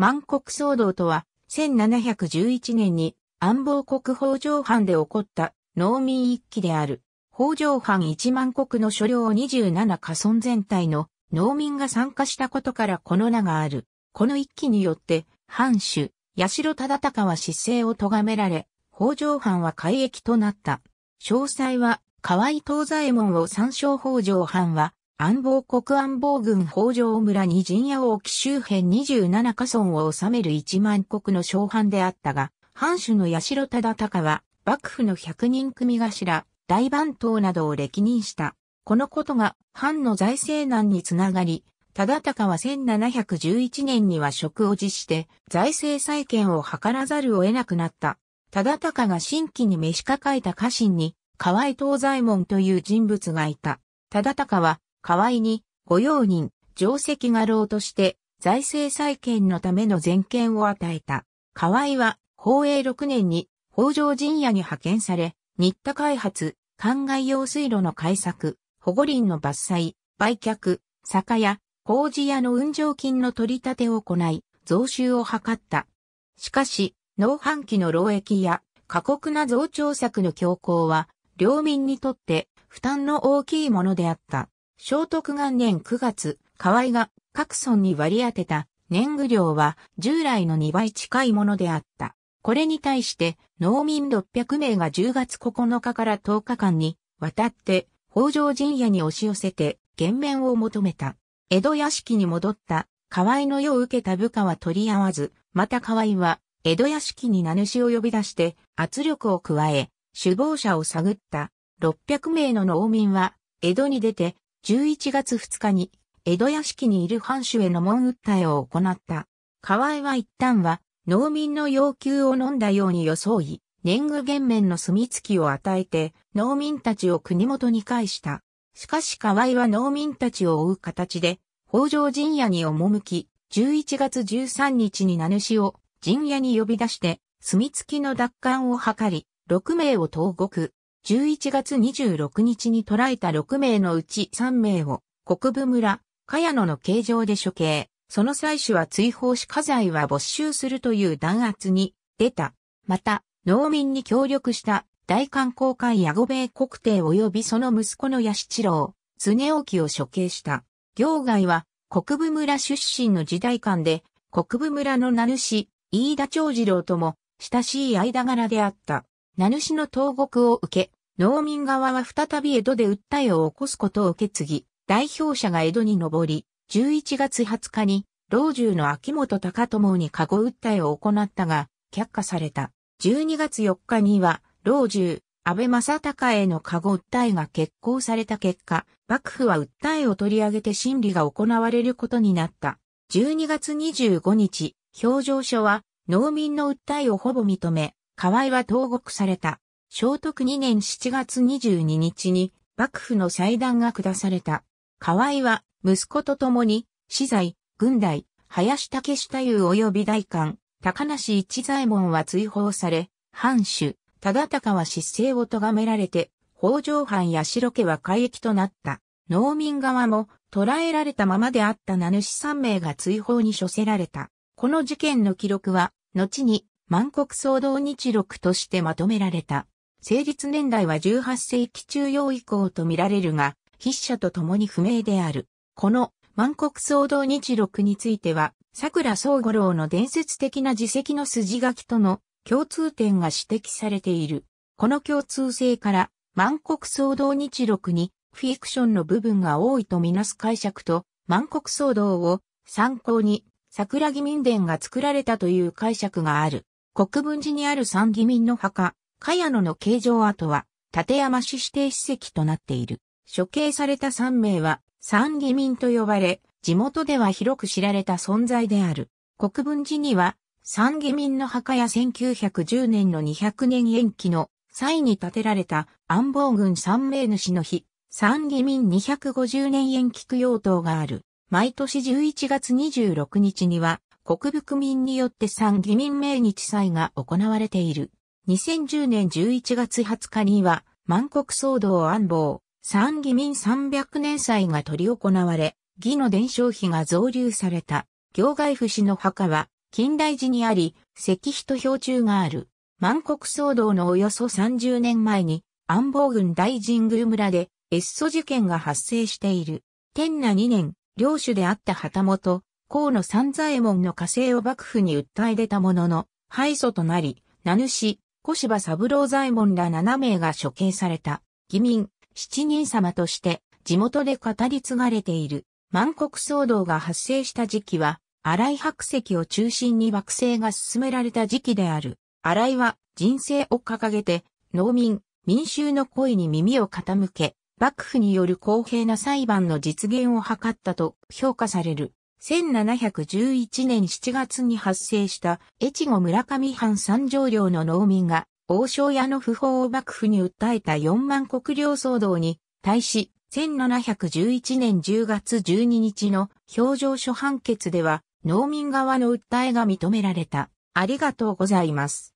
万国騒動とは、1711年に安房国北条藩で起こった農民一揆である。北条藩一万国の所領27家村全体の農民が参加したことからこの名がある。この一揆によって、藩主、八代忠隆は失勢を咎められ、北条藩は改易となった。詳細は、河合東左衛門を参照北条藩は、安防国安防軍北条村に陣屋置き、周辺27カ村を治める一万国の小藩であったが、藩主の八代忠隆は、幕府の百人組頭、大番頭などを歴任した。このことが藩の財政難につながり、忠隆は1711年には職を辞して財政再建を図らざるを得なくなった。忠隆が新規に召し抱えた家臣に、河合東左衛門という人物がいた。忠隆は河合に、御用人、定石画廊として財政再建のための全権を与えた。河合は、法永6年に北条陣屋に派遣され、新田開発、灌漑用水路の開削、保護林の伐採、売却、酒屋、事屋の運上金の取り立てを行い、増収を図った。しかし、農繁期の労役や過酷な増長策の強行は、領民にとって負担の大きいものであった。聖徳元年9月、河合が各村に割り当てた年貢量は従来の2倍近いものであった。これに対して農民600名が10月9日から10日間に渡って北条陣屋に押し寄せて減免を求めた。江戸屋敷に戻った河合の世を受けた部下は取り合わず、また河合は江戸屋敷に名主を呼び出して圧力を加え、首謀者を探った600名の農民は江戸に出て11月2日に、江戸屋敷にいる藩主への門訴えを行った。河合は一旦は、農民の要求を飲んだように装い、年貢減免の墨付きを与えて、農民たちを国元に返した。しかし河合は農民たちを追う形で、北条陣屋に赴き、11月13日に名主を陣屋に呼び出して、墨付きの奪還を図り、6名を投獄。11月26日に捕らえた6名のうち3名を国部村、茅野の形状で処刑、その採取は追放し家財は没収するという弾圧に出た。また、農民に協力した大観光会矢後米国定及びその息子の八七郎、常沖を処刑した。行外は国部村出身の時代間で国部村の名主、飯田長次郎とも親しい間柄であった。名主の投獄を受け、農民側は再び江戸で訴えを起こすことを受け継ぎ、代表者が江戸に上り、11月20日に、老中の秋元高友に加護訴えを行ったが、却下された。12月4日には、老中、安倍正隆への加護訴えが決行された結果、幕府は訴えを取り上げて審理が行われることになった。12月25日、表情書は、農民の訴えをほぼ認め、河合は投獄された。聖徳2年7月22日に幕府の祭壇が下された。河合は息子と共に、資材、軍代、林武下太夫及び大官、高梨一左衛門は追放され、藩主、忠高は失勢を咎められて、北条藩や白家は海域となった。農民側も捕らえられたままであった名主3名が追放に処せられた。この事件の記録は、後に万国総動日録としてまとめられた。成立年代は18世紀中央以降とみられるが、筆者と共に不明である。この万国総動日録については、桜総五郎の伝説的な自責の筋書きとの共通点が指摘されている。この共通性から、万国騒動日録にフィクションの部分が多いとみなす解釈と、万国騒動を参考に桜木民伝が作られたという解釈がある。国分寺にある三義民の墓、茅野の形状跡は、立山市指定史跡となっている。処刑された3名は、三義民と呼ばれ、地元では広く知られた存在である。国分寺には、三義民の墓や1910年の200年延期の際に建てられた安房郡三名主の日、三義民250年延期供養塔がある。毎年11月26日には、国部区民によって三議民命日祭が行われている。2010年11月20日には、万国騒動安保、参議民300年祭が取り行われ、義の伝承碑が増流された。行外不死の墓は、近代寺にあり、石碑と標柱がある。万国騒動のおよそ30年前に、安保郡大神宮村で、エッソ事件が発生している。天那2年、領主であった旗本、河野三左衛門の火星を幕府に訴え出たものの、敗訴となり、名主、小芝三郎左衛門ら7名が処刑された、義民、七人様として、地元で語り継がれている、万国騒動が発生した時期は、荒井白石を中心に惑星が進められた時期である。荒井は人生を掲げて、農民、民衆の声に耳を傾け、幕府による公平な裁判の実現を図ったと評価される。1711年7月に発生した越後村上藩三条領の農民が王将屋の不法を幕府に訴えた4万国領騒動に対し1711年10月12日の表情書判決では農民側の訴えが認められた。ありがとうございます。